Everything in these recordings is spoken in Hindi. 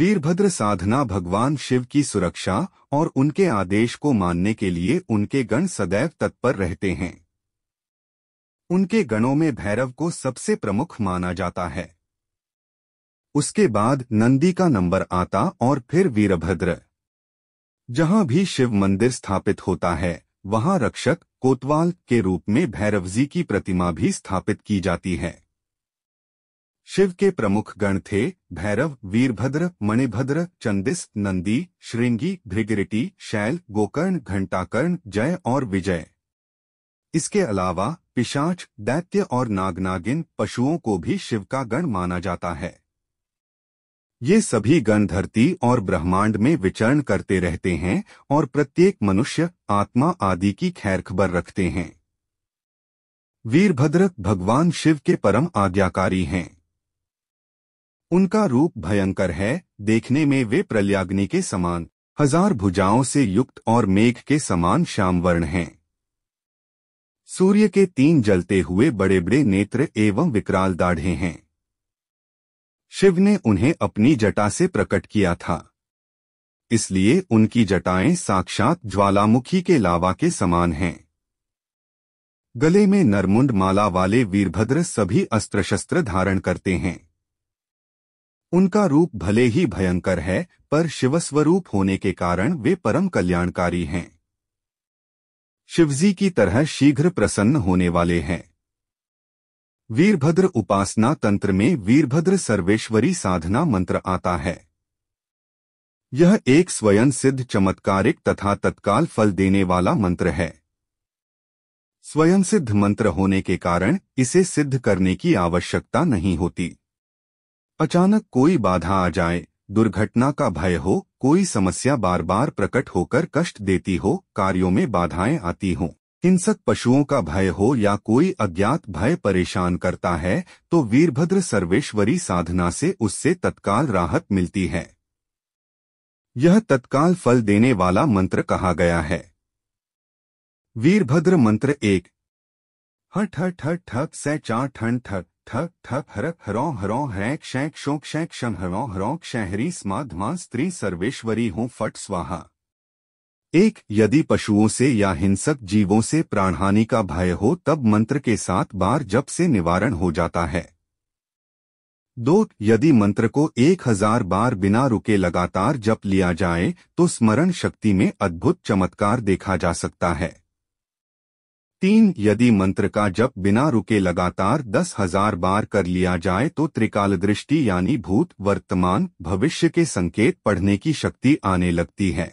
वीरभद्र साधना भगवान शिव की सुरक्षा और उनके आदेश को मानने के लिए उनके गण सदैव तत्पर रहते हैं उनके गणों में भैरव को सबसे प्रमुख माना जाता है उसके बाद नंदी का नंबर आता और फिर वीरभद्र जहां भी शिव मंदिर स्थापित होता है वहां रक्षक कोतवाल के रूप में भैरव जी की प्रतिमा भी स्थापित की जाती है शिव के प्रमुख गण थे भैरव वीरभद्र मणिभद्र चंदिस नंदी श्रृंगी भृगरिटी शैल गोकर्ण घंटाकर्ण जय और विजय इसके अलावा पिशाच दैत्य और नागनागिन पशुओं को भी शिव का गण माना जाता है ये सभी गण धरती और ब्रह्मांड में विचरण करते रहते हैं और प्रत्येक मनुष्य आत्मा आदि की खैर खबर रखते हैं वीरभद्र भगवान शिव के परम आज्ञाकारी हैं उनका रूप भयंकर है देखने में वे प्रल्याग्नि के समान हजार भुजाओं से युक्त और मेघ के समान श्यामवर्ण हैं सूर्य के तीन जलते हुए बड़े बड़े नेत्र एवं विकराल दाढ़े हैं शिव ने उन्हें अपनी जटा से प्रकट किया था इसलिए उनकी जटाएं साक्षात ज्वालामुखी के लावा के समान हैं गले में नरमुंड माला वाले वीरभद्र सभी अस्त्र शस्त्र धारण करते हैं उनका रूप भले ही भयंकर है पर शिवस्वरूप होने के कारण वे परम कल्याणकारी हैं शिवजी की तरह शीघ्र प्रसन्न होने वाले हैं वीरभद्र उपासना तंत्र में वीरभद्र सर्वेश्वरी साधना मंत्र आता है यह एक स्वयं सिद्ध चमत्कारिक तथा तत्काल फल देने वाला मंत्र है स्वयं सिद्ध मंत्र होने के कारण इसे सिद्ध करने की आवश्यकता नहीं होती अचानक कोई बाधा आ जाए दुर्घटना का भय हो कोई समस्या बार बार प्रकट होकर कष्ट देती हो कार्यों में बाधाएं आती हों हिंसक पशुओं का भय हो या कोई अज्ञात भय परेशान करता है तो वीरभद्र सर्वेश्वरी साधना से उससे तत्काल राहत मिलती है यह तत्काल फल देने वाला मंत्र कहा गया है वीरभद्र मंत्र एक हठ हठ हठ ठक सै चार ठन ठक थक थक हर हरों हरों हैक शैक शोक शैक शं हरों हरों शहरी स्मा धमा स्त्री सर्वेश्वरी हों फट स्वाहा एक यदि पशुओं से या हिंसक जीवों से प्राणहानि का भय हो तब मंत्र के साथ बार जब से निवारण हो जाता है दो यदि मंत्र को एक हजार बार बिना रुके लगातार जप लिया जाए तो स्मरण शक्ति में अद्भुत चमत्कार देखा जा सकता है तीन यदि मंत्र का जप बिना रुके लगातार दस हजार बार कर लिया जाए तो त्रिकाल दृष्टि यानी भूत वर्तमान भविष्य के संकेत पढ़ने की शक्ति आने लगती है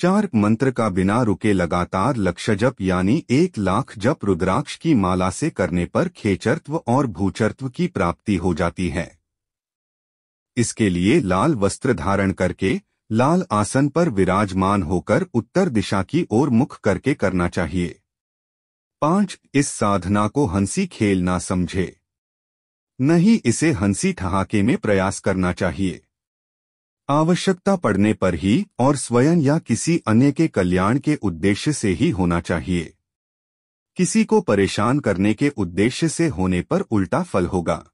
चार मंत्र का बिना रुके लगातार लक्ष्य जप यानी एक लाख जप रुद्राक्ष की माला से करने पर खेचर्त्व और भूचर्त्व की प्राप्ति हो जाती है इसके लिए लाल वस्त्र धारण करके लाल आसन पर विराजमान होकर उत्तर दिशा की ओर मुख करके करना चाहिए पांच इस साधना को हंसी खेल ना समझे नहीं इसे हंसी ठहाके में प्रयास करना चाहिए आवश्यकता पड़ने पर ही और स्वयं या किसी अन्य के कल्याण के उद्देश्य से ही होना चाहिए किसी को परेशान करने के उद्देश्य से होने पर उल्टा फल होगा